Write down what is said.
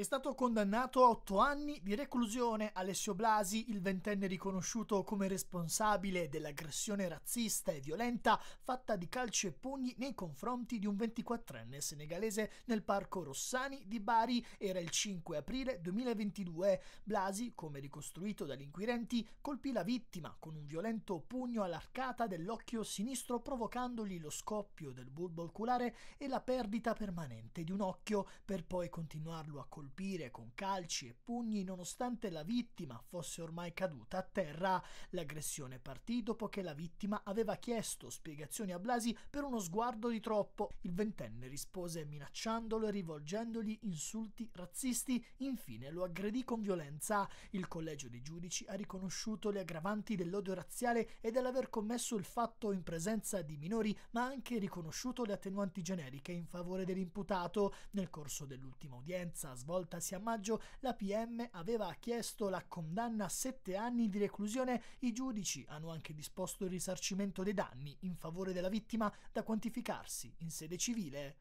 È stato condannato a otto anni di reclusione Alessio Blasi, il ventenne riconosciuto come responsabile dell'aggressione razzista e violenta fatta di calci e pugni nei confronti di un 24enne senegalese nel parco Rossani di Bari. Era il 5 aprile 2022. Blasi, come ricostruito dagli inquirenti, colpì la vittima con un violento pugno all'arcata dell'occhio sinistro provocandogli lo scoppio del bulbo oculare e la perdita permanente di un occhio per poi continuarlo a colpire colpire con calci e pugni nonostante la vittima fosse ormai caduta a terra. L'aggressione partì dopo che la vittima aveva chiesto spiegazioni a Blasi per uno sguardo di troppo. Il ventenne rispose minacciandolo e rivolgendogli insulti razzisti. Infine lo aggredì con violenza. Il collegio dei giudici ha riconosciuto le aggravanti dell'odio razziale e dell'aver commesso il fatto in presenza di minori, ma ha anche riconosciuto le attenuanti generiche in favore dell'imputato. Nel corso dell'ultima udienza svolta svoltasi a maggio, la PM aveva chiesto la condanna a sette anni di reclusione. I giudici hanno anche disposto il risarcimento dei danni in favore della vittima da quantificarsi in sede civile.